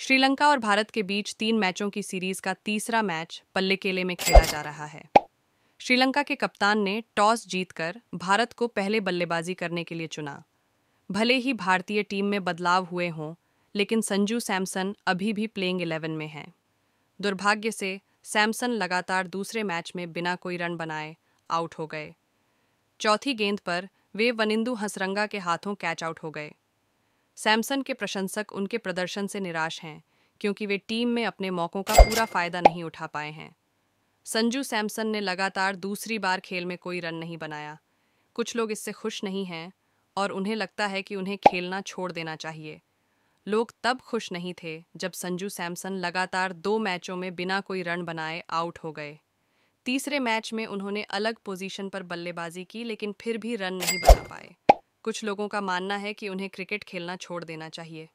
श्रीलंका और भारत के बीच तीन मैचों की सीरीज का तीसरा मैच पल्ले केले में खेला जा रहा है श्रीलंका के कप्तान ने टॉस जीतकर भारत को पहले बल्लेबाजी करने के लिए चुना भले ही भारतीय टीम में बदलाव हुए हों लेकिन संजू सैमसन अभी भी प्लेइंग इलेवन में हैं दुर्भाग्य से सैमसन लगातार दूसरे मैच में बिना कोई रन बनाए आउट हो गए चौथी गेंद पर वे वनिंदु हसरंगा के हाथों कैच आउट हो गए सैमसन के प्रशंसक उनके प्रदर्शन से निराश हैं क्योंकि वे टीम में अपने मौक़ों का पूरा फ़ायदा नहीं उठा पाए हैं संजू सैमसन ने लगातार दूसरी बार खेल में कोई रन नहीं बनाया कुछ लोग इससे खुश नहीं हैं और उन्हें लगता है कि उन्हें खेलना छोड़ देना चाहिए लोग तब खुश नहीं थे जब संजू सैमसन लगातार दो मैचों में बिना कोई रन बनाए आउट हो गए तीसरे मैच में उन्होंने अलग पोजीशन पर बल्लेबाजी की लेकिन फिर भी रन नहीं बना पाए कुछ लोगों का मानना है कि उन्हें क्रिकेट खेलना छोड़ देना चाहिए